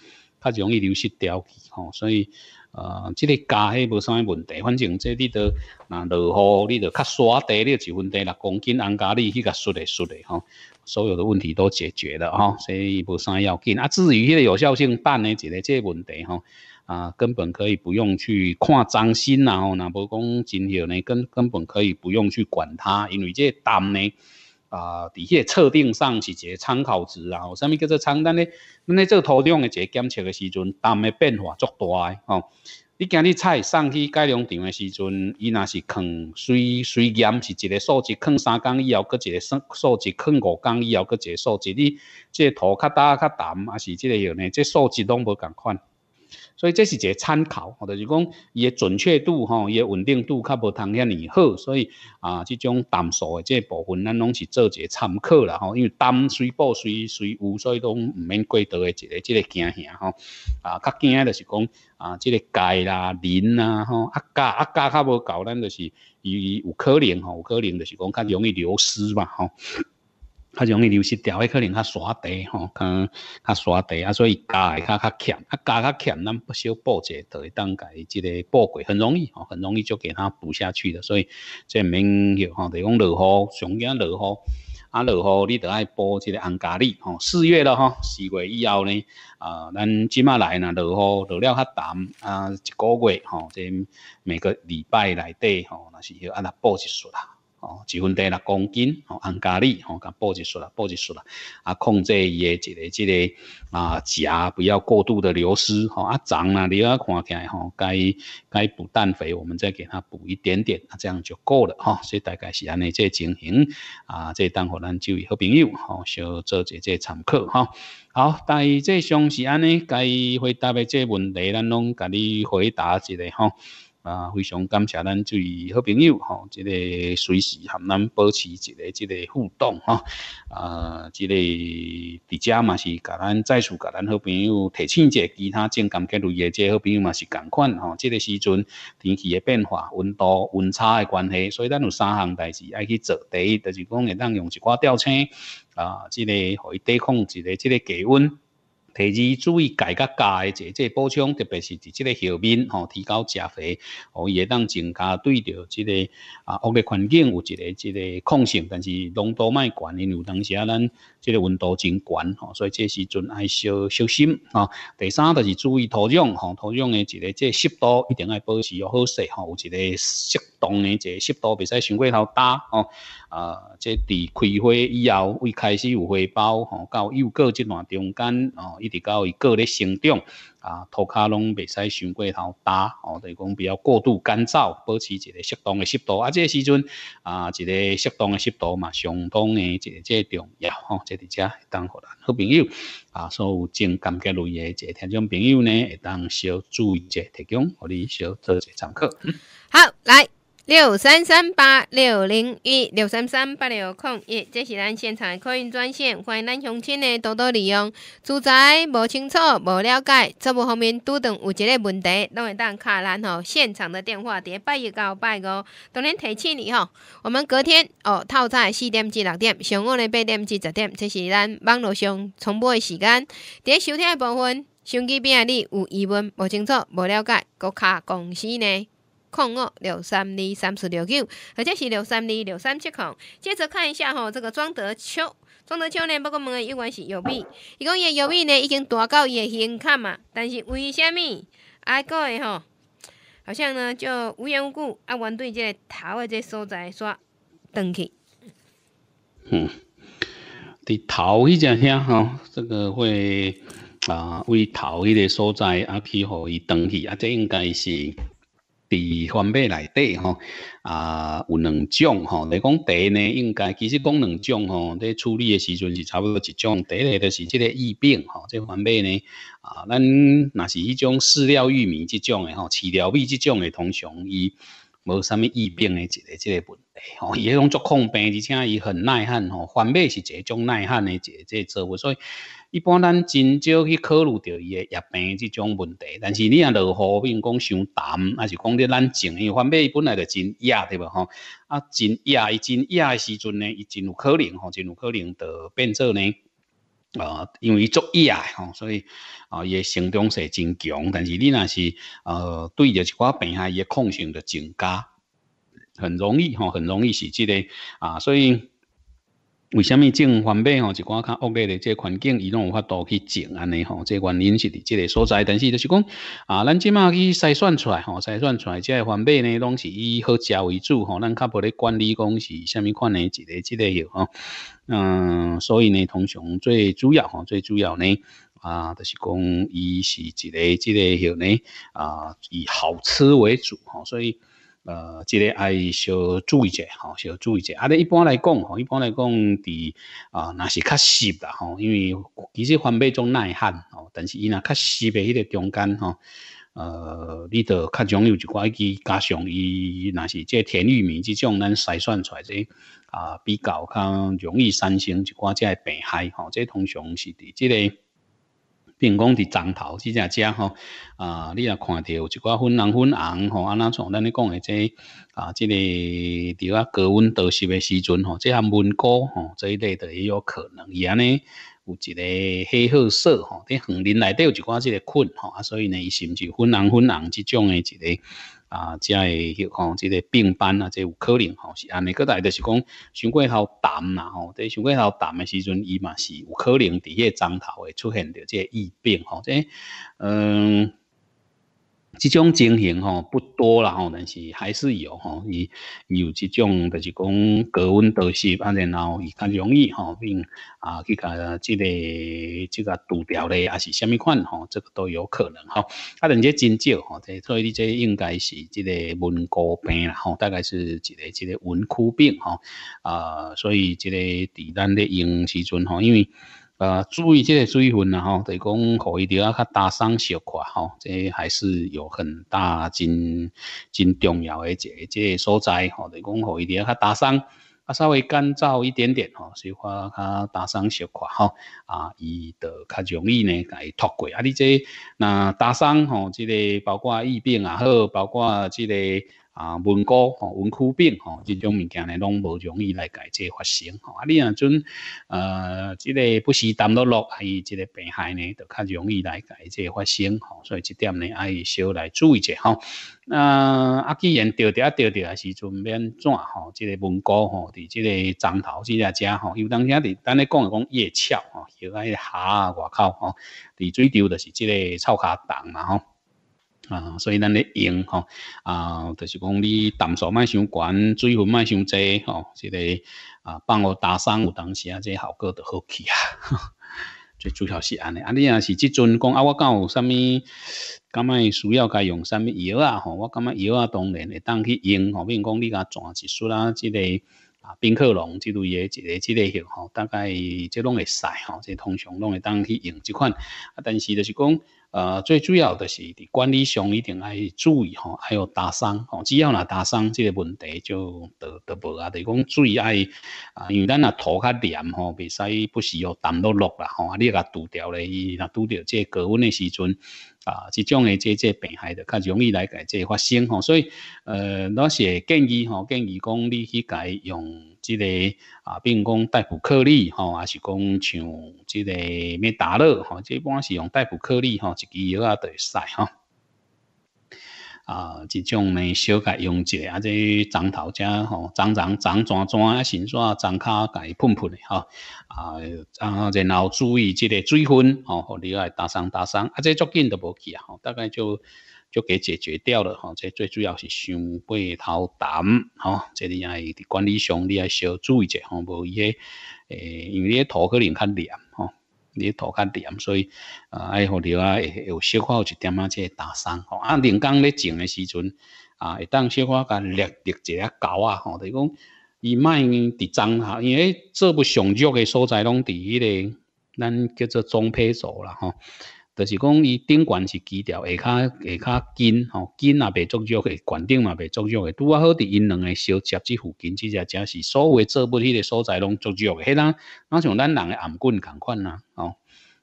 较容易流失掉吼。所以呃，即个钾迄无啥物问题，反正即你都若落雨你著较沙地，你一分地六公斤红家喱去甲输来输来吼。所有的问题都解决了哈，所以不三要紧啊。至于个有效性办呢，一个这问题哈啊，根本可以不用去看张然后那不讲真有呢，根根本可以不用去管它，因为这氮呢啊底下测定上是个参考值啊。后上面叫做长单呢，那个土壤的这检测的时阵，氮的变化足大哦。你今日菜送去改良场的时阵，伊那是扛水水盐是一个数字，扛三工以后，搁一个数数字，扛五工以后，搁一个数字。你即土较大较淡，还是这个样呢？即数字拢无共款。所以这是一个参考，就是讲伊嘅准确度吼，伊嘅稳定度较无通遐尼好，所以啊，即种淡素嘅这部分，咱拢是做一个参考啦吼。因为淡水、汙水、汙有，所以都毋免过度嘅一个，即个惊吓吼。啊，较惊的就是讲啊，即个钙啦、磷啦吼，啊钙啊钙较无够，咱就是伊有可能吼，有可能就是讲较容易流失嘛吼。较容易流失掉，可能较刷地吼，较较刷地啊，所以加较较欠，啊加较欠，咱不消补者，就当该即个补过，很容易，吼，很容易就给它补下去的。所以即有吼，就讲落雨，上惊落雨，啊落雨，你得爱补即个红咖喱吼。四月了吼，四月以后呢，啊，咱即马来呢，落雨落了较淡啊，一个月吼，这每个礼拜内底吼，若是要安那补一束啦。哦，一分地六公斤哦，按咖喱哦，甲报一数啦，报一数啦，啊，控制伊诶一个即个啊，钾不要过度的流失，吼，啊，长啊，你要看起来吼，该该补氮肥，我们再给它补一点点，啊，这样就够了，哦，所以大概是安尼个情形，啊，这当互咱就位好朋友，吼，小做一这参考，哦，好，但伊这像是安尼该回答的这问题，咱拢甲你回答一下，哦。啊，非常感谢咱注位好朋友，吼，即个随时和咱保持一个即个互动，吼，啊，即个伫遮嘛是甲咱再次甲咱好朋友提醒者，其他正感觉类的即个好朋友嘛是共款，吼，即个时阵天气嘅变化、温度、温差嘅关系，所以咱有三项代志爱去做第一，就是讲会当用一寡吊车，啊，即个互伊调抗一个即个低温。第二，注意家甲家诶，即即补充，特别是伫即个后面吼，提高食肥吼，会当增加对着即个啊屋诶环境有一个即个控性，但是浓度卖悬，因为当时啊咱即个温度真悬吼，所以这时阵爱小小心啊。第三，就是注意土壤吼，土壤诶一个即湿度一定要保持要好势吼，有一个适当诶个湿度，别使伤过头大吼。啊，即伫开花以后，未开始有花苞吼，到幼果即段中间哦。提高伊个咧生长啊，涂骹拢袂使伤过头干哦，等于讲比较过度干燥，保持一个适当的湿度啊。这个时阵啊，一个适当的湿度嘛，相当的一这这重要好，这伫遮当互咱好朋友啊，所有正感觉类的这听众朋友呢，会当小注意者提供互你小做者参考。好，来。六三三八六零一六三三八六零一，这是咱现场的客运专线，欢迎咱乡亲的多多利用。住宅无清楚、无了解，这部方面拄等有一个问题，拢会当卡咱吼现场的电话。伫拜一到拜五，当然提醒你吼，我们隔天哦套餐四点至六点，上午的八点至十点，这是咱网络上重播的时间。伫收听的部分，手机边的你有疑问、无清楚、无了解，搁卡公司呢？空二六三二三四六九，或者是六三二六三七空。接着看一下吼，这个庄德秋，庄德秋呢，不过我们又关是右臂，伊讲伊右臂呢，已经大到伊个胸坎嘛。但是为什么？啊哥的吼，好像呢，就无缘无故啊，元对这个头的这个所在煞断去。嗯，伫头迄只遐吼，这个会啊，为头迄个所在啊，去互伊断去，啊，这应该是。伫翻倍来底吼，啊，有两种吼。你讲茶呢，应该其实讲两种吼，在处理的时阵是差不多一种。第一类就是即个疫病吼，即翻倍呢啊，咱若是迄种饲料玉米即种的吼，饲料米即种的通常伊无啥物疫病的一个这个本。哦，伊迄种足抗病，而且伊很耐旱吼。番尾是一种耐旱的这这作物，所以一般咱真少去考虑到伊的叶病即种问题。但是你若落雨比如讲伤淡，还是讲咧咱种，因为番伊本来就真野对无吼？啊，真野伊真野的时阵呢，伊真有可能吼，真有可能就变做呢，呃，因为作压吼，所以啊，伊个成长性真强。但是你若是呃，对着一寡病害，伊个抗性的增加。很容易哈，很容易是这个啊，所以为什么种番麦吼，一寡较恶劣的这个环境，伊拢有法度去种安尼哈，这原因是伫即个所在。但是就是讲啊，咱即马去筛选出来吼，筛选出来即个番麦呢，拢是以好食为主吼。咱较无咧管理讲是虾物款的一个即个药吼，嗯，所以呢，通常最主要吼，最主要呢啊，就是讲伊是一个即个有呢啊，以好吃为主吼。所以。呃，这个爱小注意者，吼，小注意者。啊，咧一般来讲，吼，一般来讲，伫啊，那是较湿吧，哈，因为其实黄麦种耐旱，哦，但是伊若较湿诶迄个中间，哈，呃，你得较容易有一寡只加上伊若是即个甜玉米即种咱筛选出来即、这啊，比较较容易产生一寡即个病害，哈，这通常是伫这个。并讲伫长头即只只吼，啊，你若看着有一寡粉红粉红吼，啊，那像咱咧讲诶这啊，即个伫啊高温潮湿诶时阵吼，即项文菇吼即一类的也有可能，伊安尼有一个黑褐色吼，伫恒林内底有一寡即个菌吼，啊，所以呢，伊甚至粉红粉红即种诶一个。啊，才会迄吼，即个病斑啊，即有可能吼是安尼。个代就是讲，伤过头淡啦吼，即伤过头淡的时阵，伊嘛是有可能伫迄个针头会出现着这疫病吼，即嗯。这种情形哈不多啦吼，但是还是有哈。伊有这种就是讲高温潮湿，啊，然后伊较容易哈，并啊去甲这个这个堵掉咧，还是虾米款吼，这个都有可能哈。啊，而且真少吼、哈，所以你这应该是这个蚊菇病啦，哈，大概是一个这个蚊枯病哈。啊，所以这个伫咱咧用时准哈，因为。呃，注意即个水分啊，吼，等于讲，互伊着啊较打散小块，吼，这还是有很大、真真重要诶一个即个所在，吼，等于讲，互伊着啊较打散，啊，稍微干燥一点点，吼，使话较打散小块，吼，啊，伊就较容易呢，甲伊脱过啊。你即，那打散吼，即个包括疫病啊，好，包括即个。啊，蚊哥、文蠅病吼，这种物件呢，拢无容易来改这发生吼。啊，你若准呃，这个不时淡落落，还有这个病害呢，就较容易来改这发生吼。所以这点呢，还要少来注意者吼。那阿基人钓钓钓钓也是准免怎吼，这个文哥吼，伫这个樟头这只家吼，有当时伫等你讲讲叶翘吼，还有虾外口吼，伫水丢就是这个臭虾档嘛吼。啊，所以咱咧用吼，啊，就是讲你淡素莫伤悬，水分莫伤济吼，即个啊，放互打散有当时啊，即效果就好去啊。最 主要是安尼，啊，你若是即阵讲啊，我讲有啥物，感觉需要该用啥物药啊，吼，我感觉药啊当然会当去用吼，比如讲你甲转一术啊即个。啊，冰克龙即类嘢即个即类型吼，大概即拢会使吼，即通常拢会当去用即款，啊，但是就是讲。呃，最主要的是管理上一定爱注意吼，还有打伤吼，只要打伤，这个问题就就就无啊。就是讲注意爱，因为咱啊土较黏吼，未使不时哦淡落落啦吼，你若堵掉嘞，若堵到这高温的时阵啊，这种病害的较容易来发生吼。所以呃，是建议吼，建议讲你去用。即个啊，并讲带补颗粒吼，还是讲像即个咩达乐吼，即、一般是用带补颗粒吼，一支药啊等于使吼。啊，即种呢小改用即个，啊即长头只吼，长长长爪爪啊，先抓长脚改碰喷的哈啊啊，然后注意即个水分哦，好厉害打伤打伤，啊即足紧都无去啊，吼、大概就。就给解决掉了哈，这最主要是伤背头淡哈，这里伫管理上你也少注意者吼，无伊个诶，因伊个土可能较黏吼、哈，你土较黏，所以啊，爱互苗啊，会有小有一点仔即个打伤。啊，人工咧种诶时阵啊，会当小块甲立立一下高啊，吼，就是讲伊卖伫脏哈，因为做不上足诶所在拢伫迄个，咱叫做中胚组了哈。就是讲，伊顶悬是基条，下卡下卡紧吼，紧也袂作热的，管顶嘛袂作热的。拄好好在因两个小闸子附近，即只闸是所有做不热的所在，拢作热的。迄咱咱像咱人的颔管共款啦，哦。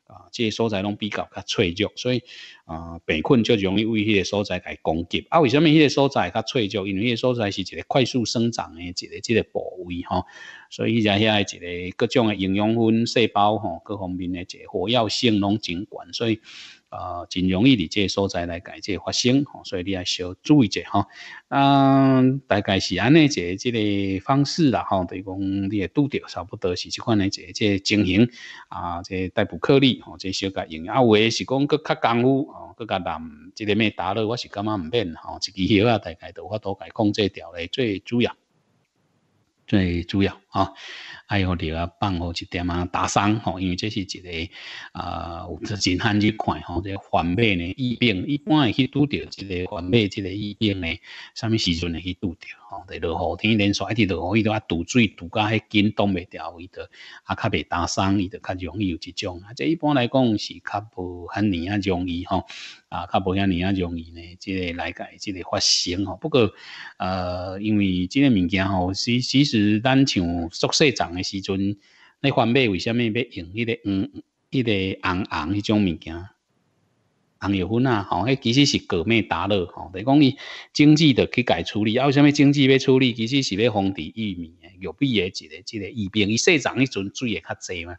啊，这些所在拢比较较脆弱，所以啊，病菌就容易为迄个所在来攻击。啊，为什么迄个所在较脆弱？因为迄个所在是一个快速生长的一个即个部位吼，所以在遐一个各种的营养分细胞吼，各方面一个火药性拢真悬，所以。啊，真容易伫这所在来改这发生，所以你要小注意者吼。嗯，大概是安尼一个这个方式啦，吼，等于讲你也拄着差不多是即款的一个即情形啊，即逮捕颗粒吼，即小甲用，啊，有诶是讲搁较功夫哦，搁较难，即个咩打落我是感觉毋免吼，一支药啊大概都或多或少控制掉咧，最主要，最主要哈。爱互另啊放好一点啊，打伤吼，因为这是一个啊，有真罕去看吼，这黄美呢疫病，一般会去拄着这个黄梅一个疫病呢，啥物时阵会去拄着吼，在落雨天连续一直落雨，伊就啊堵水堵甲迄根挡袂牢，伊就啊较袂打伤，伊就较容易有即种啊。这一般来讲是较无遐尼啊容易吼，啊较无遐尼啊容易呢，即个来个即个发生吼。不过呃，因为即个物件吼，实其实咱像宿舍长。的时阵，那翻买为虾米要用迄个黄、那个红红迄种物件？红药粉啊，吼，迄其实是割麦打药。吼，等于讲伊整季着去解处理，啊，有虾米整季要处理？其实是要防治玉米诶，玉米诶一个、一个疫病，伊生长迄阵水也较济嘛，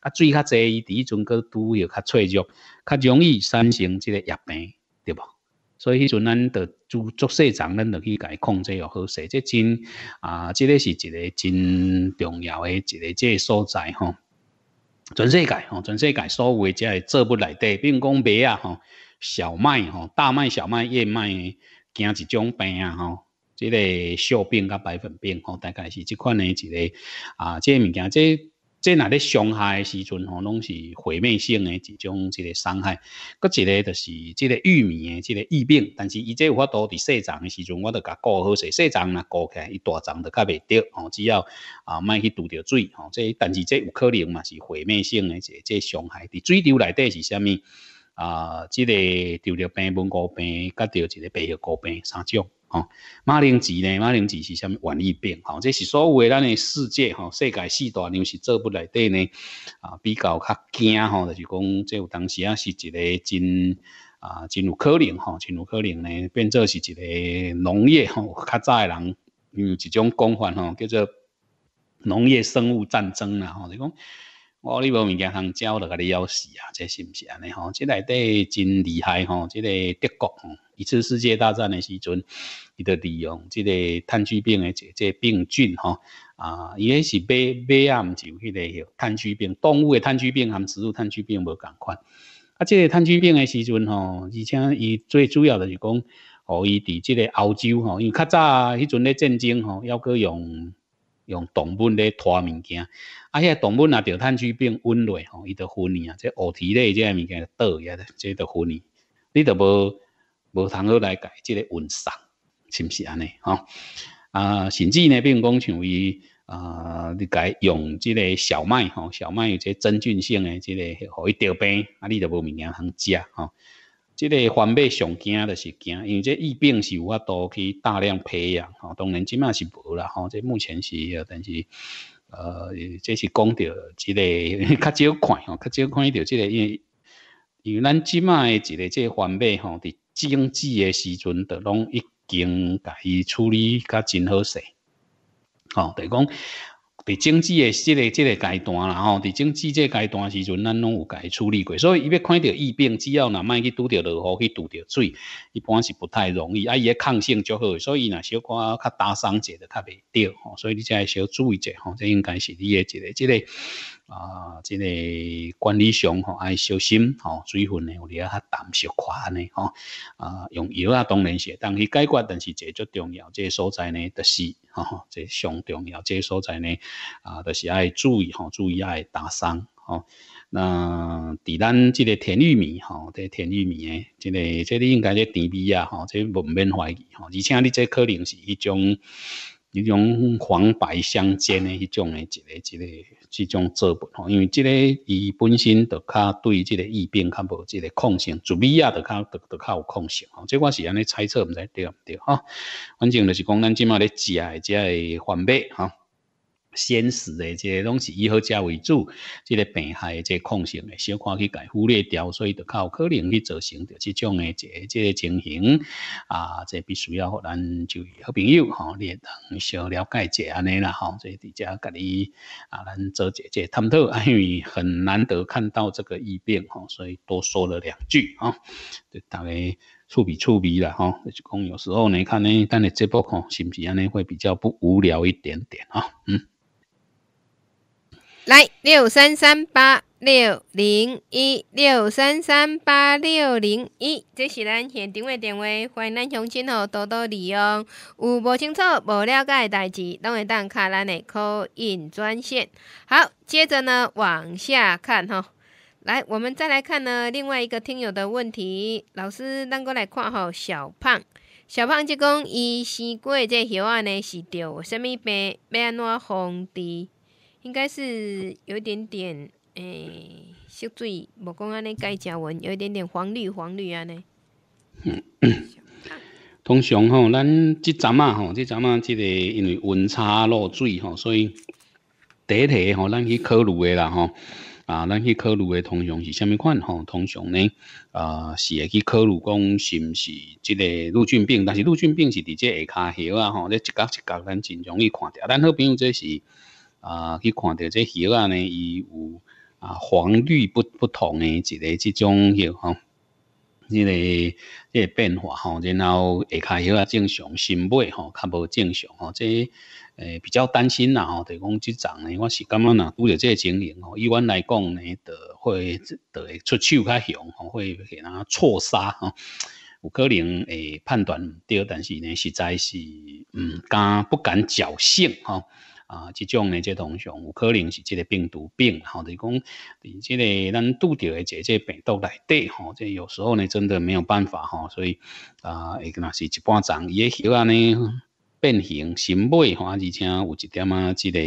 啊，水较济，伊伫迄阵个拄着较脆弱，较容易产生即个疫病，对无？所以迄阵，咱着做做细丛，咱着去甲伊控制又好，势。即真啊，即个是一个真重要诶一个即个所在吼。全世界吼，全世界所有诶即作物内底，比如讲麦啊吼，小麦吼，大麦、小麦、燕麦，惊一种病啊吼，即个锈病甲白粉病吼，大概是即款诶一个啊，即个物件即。即若咧伤害诶时阵吼，拢是毁灭性诶一种一个伤害。搁一个就是即个玉米诶即个疫病，但是伊即有法度伫细长诶时阵，我著甲顾好些细长啦，割开伊大长著较袂掉吼。只要啊，卖去拄着水吼，即但是即有可能嘛是毁灭性诶一个即伤害。伫水流内底是虾米啊？即个丢着病虫害病，甲着一个白血枯病三种。哦，马铃薯呢？马铃薯是什？么玩意病？哦，这是所谓的咱呢世界，世界四大粮食做不来底呢。啊，比较较惊，吼，就是讲，这有当时啊是一个真啊，真有可能，真有可能呢，变做是一个农业，较早的人，有一种讲法，叫做农业生物战争就讲。哦，你无物件通教，就甲你枵死啊！即是毋是安尼吼？即内底真厉害吼！即个德国吼，一次世界大战诶时阵，伊就利用即个炭疽病诶即即病菌吼啊，伊迄是买买暗就迄个炭疽病，动物诶炭疽病含植物炭疽病无共款。啊，即个炭疽病诶时阵吼，而且伊最主要的是讲，哦，伊伫即个欧洲吼，因为较早迄阵咧战争吼，要佮用。用动物咧拖物件，啊，遐动物若着炭去变温暖吼，伊着分离啊，这液体类这物件倒也咧，这着分离，你着无无通好来改即个运送，是毋是安尼吼？啊，甚至呢，比如讲像伊啊，你改用即个小麦吼，小麦有即真菌性诶，即个互伊得病，啊，你着无物件通食吼。即个环马上惊的是惊，因为这疫病是有法度去大量培养，吼，当然即卖是无啦，吼，这目前是，但是，呃，这是讲到即个 较少看，吼，较少看到即个，因为，因为咱即卖即个即个环马吼，伫经济的时阵，都拢已经甲伊处理较真好势，吼，等于讲。伫整治诶即个、即个阶段啦吼，伫整治即个阶段时阵，咱拢有己处理过，所以伊要看着疫病，只要若卖去拄着落雨去拄着水，一般是不太容易。啊，伊诶抗性足好，所以若小可较打伤者的较袂吼。所以你再小注意者吼，这应该是你诶一个、这个。啊，即个管理上吼，爱小心吼，水分呢，有滴啊较淡少寡呢吼。啊，用药啊，当然会但去解决，但是最足重要，即个所在呢，就是吼，即上重要，即个所在呢，啊，就是爱注意吼，注意爱打伤吼。那伫咱即个甜玉米吼，即甜玉米呢，即个即你应该这甜味啊吼，即无免怀疑吼，而且你即可能是一种。一种黄白相间的迄种的，一个一个这种作布吼，因为这个伊本身就较对这个疫病较无这个抗性，祖比亚就较就较有抗性吼，这我是安尼猜测，唔知对唔对哈？反正就是讲咱即马咧食的只个黄马吼。先死的，即个拢是以好价为主，即个病害即抗性诶，小可去改忽略掉，所以就有可能去造成着即种诶，即即情形啊，即必须要咱就好朋友吼，列当小了解一下安尼啦，吼，即伫底甲你啊，咱做者即探讨，啊，因为很难得看到这个疫变吼，所以多说了两句啊，就大概触笔触笔啦，吼，就讲有时候你看呢，但你这部吼，是不是安尼会比较不无聊一点点啊？嗯。来六三三八六零一六三三八六零一，这是咱现场的电话，欢迎咱乡亲哦多多利用。有不清楚、无了解的代志，拢会当敲卡的口音专线。好，接着呢往下看哈。来，我们再来看呢另外一个听友的问题，老师咱过来。看吼。小胖，小胖叔公，伊生过这小安呢，是着有啥物病？要安怎防治？应该是有一点点诶，积水无讲安尼盖甲纹，有一点点黄绿黄绿啊嗯通常吼，咱即阵啊吼，即阵啊，即个因为温差落水吼，所以第一题吼，咱去考虑诶啦吼啊，咱去考虑诶，通常是啥物款吼？通常呢，啊，是会去考虑讲是毋是即个陆军病，但是陆军病是伫这下骹迄啊吼，咧一角一角，咱真容易看着咱好朋友这是。啊，去看到这叶啊呢，有啊黄绿不不同的一个这种叶哈，这个这变化哈。然后下开叶啊正常新尾哈，较无正常哈，这诶比较担心啦吼。就讲这种呢，我是感觉呐，拄着这情形哦，以般来讲呢，得会得会出手较凶，会给他错杀吼。有可能会判断唔对，但是呢，实在是嗯敢不敢侥幸哦啊，这种呢，这同上有可能是这个病毒病，吼，就是讲，连这个咱拄到的这即病毒内底，吼，这有时候呢，真的没有办法，吼，所以啊，也个那是一半长，也血啊呢变形、新尾，吼，而且有一点啊，即个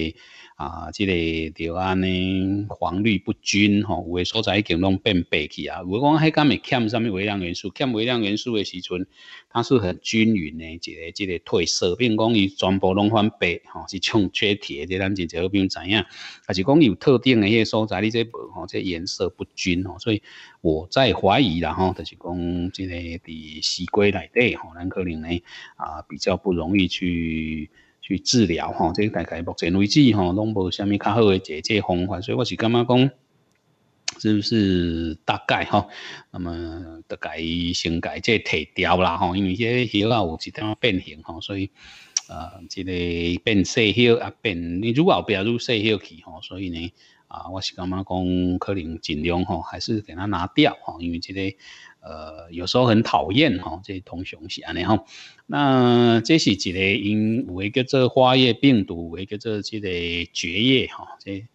啊，即个就安尼黄绿不均吼，有诶所在已经拢变白去啊。如果讲迄钙镁欠上面微量元素，欠微量元素诶时阵，它是很均匀诶一个即个褪色，并讲伊全部拢反白吼，是像缺铁即咱真少并知影。啊，是讲有特定诶些所在你即无吼，即颜色不均吼，所以我在怀疑啦吼，就是讲即个伫西街内底吼咱可能呢啊比较不容易去。去治疗吼，这个大概目前为止吼，拢无虾米较好嘅解决方法，所以我是感觉讲，是不是大概吼，那么得该先改这铁调啦吼，因为这血啊有一点变形吼，所以呃，这个变细些啊变，你如果不愈入细些去吼，所以呢啊，我是感觉讲可能尽量吼，还是给它拿掉吼，因为这个。呃，有时候很讨厌哈，这些同熊是安尼吼。那这是一个因为一个这花叶病毒，有一个这这个蕨叶哈，这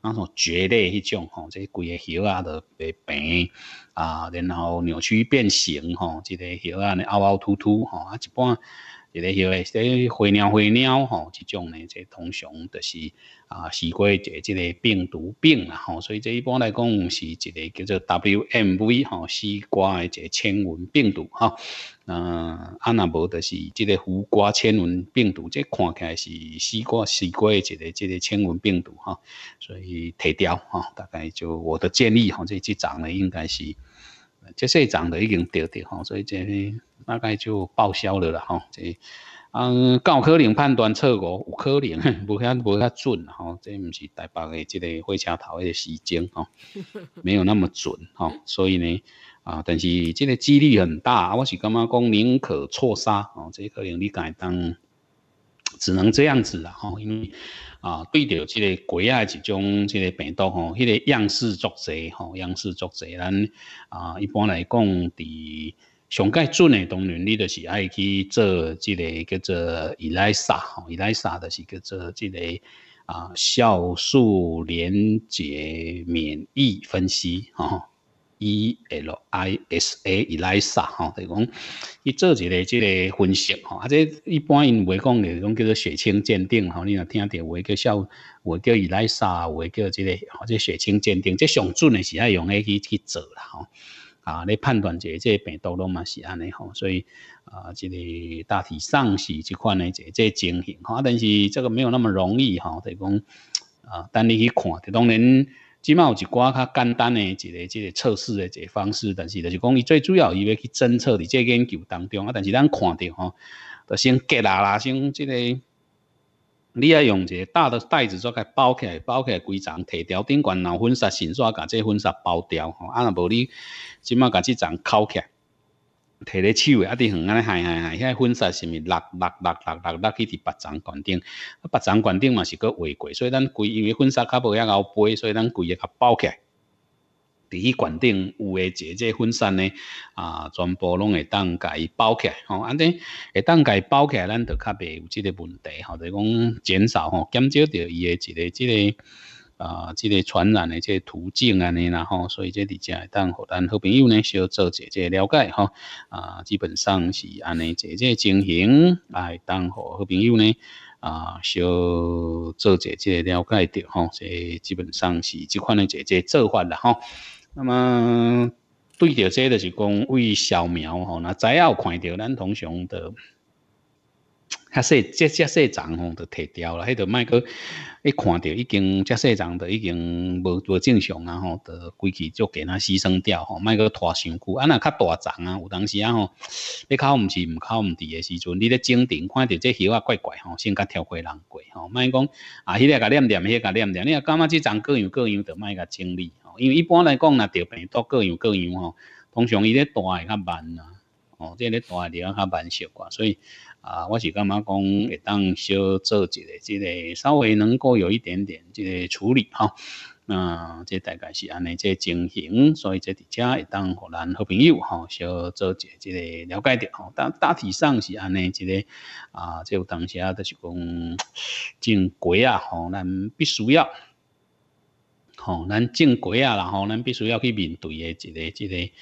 那种蕨类迄种哈，这几个叶啊的病啊，然后扭曲变形哈，这个叶啊呢凹凹凸凸哈，一般这个叶啊这灰鸟灰鸟哈，这种呢这同熊都是。啊，西瓜这这个病毒病啊，吼，所以这一般来讲是一个叫做 w m v 哈，西瓜的这纤维病毒哈，嗯，啊那无就是这个胡瓜纤维病毒，这看起来是西瓜，西瓜的这个这个纤维病毒哈，所以提掉哈，大概就我的建议哈，这这涨呢应该是，这些涨的已经跌掉哈，所以这大概就报销了了哈，这。嗯，有可能判断错误，有可能，无遐无遐准吼。这毋是台北的即个火车头迄个时钟吼，没有那么准吼。所以呢，啊，但是即个几率很大。我是感觉讲宁可错杀吼，这可能你敢当只能这样子啦吼。因为啊，对着即个国外一种即个病毒吼，迄个样式作者吼，样式作者，咱啊一般来讲伫。上个准诶，当然，你就是爱去做，即个叫做 ELISA，ELISA 的是叫做即个啊，酵素连接免疫分析啊，E L I S A，ELISA，吼，就讲伊做一个即个分析，吼，啊，这一般因袂讲诶，讲叫做血清鉴定，吼，你若听电话叫酵，话叫 ELISA，话叫即个，啊，这血清鉴定，这上准诶是爱用诶去去做啦，吼。啊，你判断一这这病毒拢嘛是安尼吼，所以啊，这个大体上是即款呢，这这情形吼，啊，但是这个没有那么容易吼，等于讲啊，等你去看，当然即码有一寡较简单诶一个、即个测试诶一个方式，但是就是讲伊最主要伊要去侦测伫即个研究当中啊，但是咱看着吼，就先隔啦啦，先这个。你要用一个大的袋子作个包起来，包起来规层，摕条顶管老粉刷绳刷，把这粉刷包掉吼。啊，若无你即马把这层扣起，来，摕咧手，啊，伫远安尼下下下，遐粉刷是毋是落落落落落落去伫八层管顶，啊，八层管顶嘛是够画过，所以咱规因为粉刷较无遐 𠰻 背，所以咱规个甲包起来。第一罐顶有诶，姐姐分散呢，啊，全部拢会当家伊包起来吼，安尼会当家包起来，咱就较袂有即个问题吼，就讲减少吼，减少着伊诶一个即个啊，即个传染诶即个途径安尼啦吼。所以即伫遮会当互咱好朋友呢，小做姐姐了解吼，啊，基本上是安尼姐姐情形来当互好朋友呢，啊，小做姐姐了解着吼，即基本上是即款诶姐姐做法啦吼。那么对着这就是讲为小苗吼，那再要看到咱通常的，还说这这些长的摕掉了，迄就卖个一看到已经这细长的已经无无正常啊吼的规气就给它牺牲掉吼，卖个拖伤久，啊那较大长啊，有当时啊吼，你靠毋是毋靠毋地诶时阵，你咧鉴定看到这叶啊怪怪吼，先甲跳过人过吼，卖讲啊，迄个甲念念，迄个念念，你啊感觉这长各样各样的卖个整理。因为一般来讲，那得病都各样各样吼，通常伊咧大会较慢呐，哦，即咧大了较慢少挂，所以啊，我是感觉讲会当小做一个，即个稍微能够有一点点即个处理哈，嗯，即大概是安尼即情形，所以即底遮会当互咱好朋友吼，小做一个即个了解掉，但大大体上是安尼即个啊，即有当时啊就是讲，正改啊吼，咱必须要。吼，咱正过啊啦吼，咱必须要去面对诶一个、一个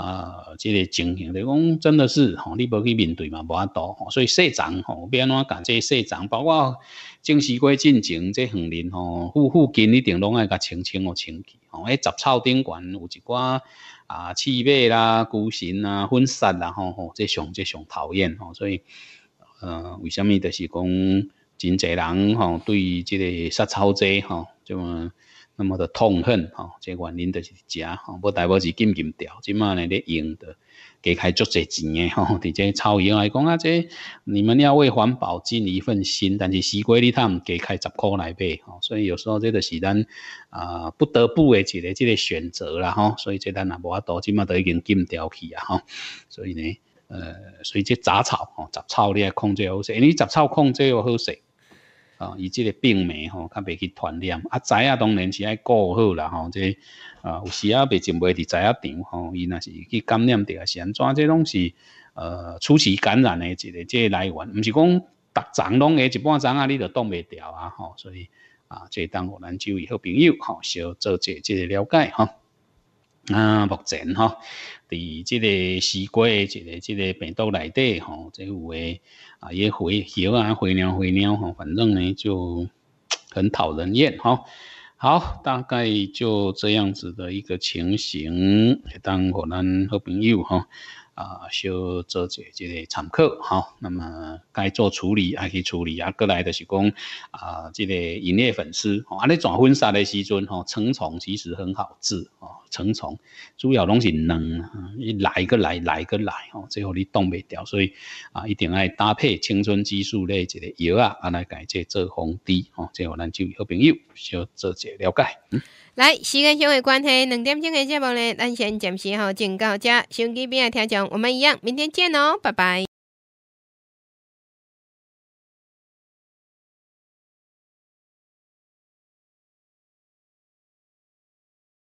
啊、一个情形，就讲真的是吼，你无去面对嘛，无法度吼，所以西藏吼，要安怎敢即西藏，包括正西街进前即横林吼附附近一定拢爱甲清清哦清气吼，迄杂草顶悬有一寡。啊刺鼻啦、孤神啊、分沙啦吼吼，即上即上讨厌吼，所以呃，为虾米就是讲真侪人吼对即个杀草者吼，种。么？那么的痛恨哈，这原因就是食不大部分是禁禁掉。即嘛呢咧用的，加开足侪钱诶吼。对这草药来讲啊，这你们要为环保尽一份心，但是西瓜哩他们加开十箍来呗。哦，所以有时候这就是咱啊不得不诶一个即个选择了哈。所以这咱也无啊多，即嘛都已经禁掉去啊哈。所以呢，呃，所以这杂草哦，杂草你控制好势，因为杂草控制要好势。啊，伊即个病媒吼，较袂去传染。啊，知影当然是爱顾好啦吼。这啊，有时啊，袂真袂伫知影场吼，伊若是去感染着是安怎这拢是呃初期感染的一个这来源，毋是讲逐丛拢诶，一半丛啊，你都挡袂牢啊吼。所以啊，即当互咱州以好朋友吼，小做即这了解吼。啊，目前哈，伫即个西瓜即个即个病毒内底吼，即有诶啊，也灰鸟啊，灰鸟灰鸟吼，反正呢就很讨人厌吼。好，大概就这样子的一个情形，当我咱好朋友吼。啊，小做些即个常客，吼，那么该做处理还去处理，啊，过来的是讲啊，即个营业粉丝，吼，啊，你转婚纱的时阵，吼，成虫其实很好治，哦，成虫主要拢是卵，一来个来，来个来，吼，最后你挡袂掉，所以啊，一定要搭配青春激素类一个药啊，啊来解即做防滴，吼，最后咱就好朋友小做些了解，嗯。来，时间上的关系，两点钟的节目呢，咱先暂时吼，先到这，手机边来听上，我们一样，明天见哦，拜拜。